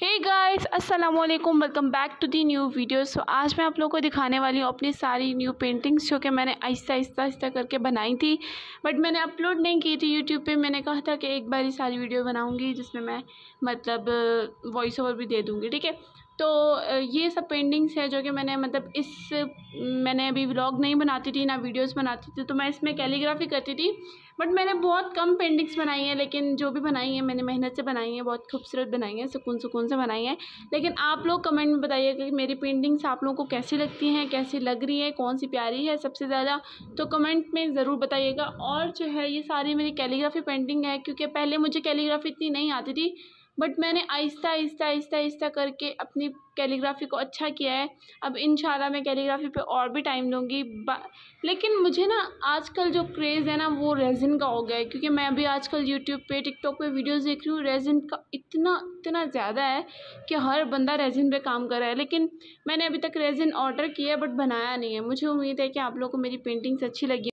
हे guys अस्सलाम वालेकुम welcome back to the new video so आज मैं आप लोगों को दिखाने वाली हूँ अपनी सारी न्यू पेंटिंग्स जो कि मैंने आहिस्ता आहिस्ता आहिस्ता करके बनाई थी बट मैंने अपलोड नहीं की थी यूट्यूब पे मैंने कहा था कि एक बार ही सारी वीडियो बनाऊँगी जिसमें मैं मतलब वॉइस ओवर भी दे दूँगी ठीक है तो ये सब पेंटिंग्स है जो कि मैंने मतलब इस मैंने अभी व्लॉग नहीं बनाती थी ना वीडियोस बनाती थी तो मैं इसमें कैलीग्राफी करती थी बट मैंने बहुत कम पेंटिंग्स बनाई हैं लेकिन जो भी बनाई हैं मैंने मेहनत से बनाई हैं बहुत खूबसूरत बनाई हैं सुकून सुकून से बनाई हैं लेकिन आप लोग कमेंट में बताइएगा कि मेरी पेंटिंग्स आप लोगों को कैसी लगती हैं कैसी लग रही है कौन सी प्यारी है सबसे ज़्यादा तो कमेंट में ज़रूर बताइएगा और जो है ये सारी मेरी कैलीग्राफी पेंटिंग है क्योंकि पहले मुझे कैलीग्राफी इतनी नहीं आती थी बट मैंने आहिस्ता आहिस्ता आहिस्ता आहिस्ता करके अपनी कैलीग्राफ़ी को अच्छा किया है अब इन मैं कैलीग्राफ़ी पे और भी टाइम लूँगी लेकिन मुझे ना आजकल जो क्रेज़ है ना वो रेजिन का हो गया है क्योंकि मैं अभी आजकल यूट्यूब पे टिकटॉक पे वीडियोस देख रही हूँ रेजिन का इतना इतना ज़्यादा है कि हर बंदा रेजिन पे काम कर रहा है लेकिन मैंने अभी तक रेजिन ऑर्डर किया है बट बनाया नहीं है मुझे उम्मीद है कि आप लोग को मेरी पेंटिंग्स अच्छी लगी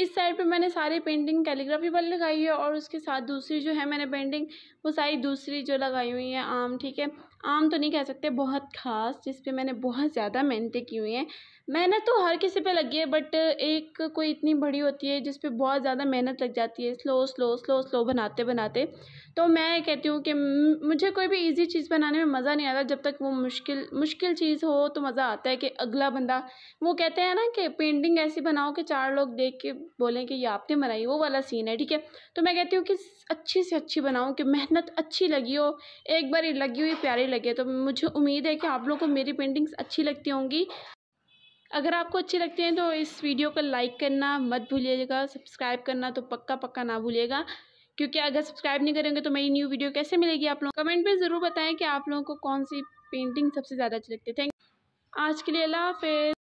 इस साइड पे मैंने सारी पेंटिंग कैलीग्राफी पर लगाई है और उसके साथ दूसरी जो है मैंने पेंटिंग वो सारी दूसरी जो लगाई हुई है आम ठीक है आम तो नहीं कह सकते बहुत ख़ास जिस पर मैंने बहुत ज़्यादा मेहनतें की हुई हैं मेहनत तो हर किसी पे लगी है बट एक कोई इतनी बड़ी होती है जिस पर बहुत ज़्यादा मेहनत लग जाती है स्लो स्लो स्लो स्लो बनाते बनाते तो मैं कहती हूँ कि मुझे कोई भी इजी चीज़ बनाने में मज़ा नहीं आता जब तक वो मुश्किल मुश्किल चीज़ हो तो मज़ा आता है कि अगला बंदा वो कहते हैं ना कि पेंटिंग ऐसी बनाओ कि चार लोग देख के बोलें कि ये आपने बनाई वो वाला सीन है ठीक है तो मैं कहती हूँ कि अच्छी से अच्छी बनाऊँ कि मेहनत अच्छी लगी हो एक बार लगी हुई प्यारी लगे तो मुझे उम्मीद है कि आप लोगों को मेरी पेंटिंग्स अच्छी लगती होंगी अगर आपको अच्छी लगती हैं तो इस वीडियो को लाइक करना मत भूलिएगा सब्सक्राइब करना तो पक्का पक्का ना भूलिएगा क्योंकि अगर सब्सक्राइब नहीं करेंगे तो मेरी न्यू वीडियो कैसे मिलेगी आप लोग कमेंट में ज़रूर बताएं कि आप लोगों को कौन सी पेंटिंग सबसे ज़्यादा अच्छी लगती है थैंक आज के लिए अल्लाह हाफिज़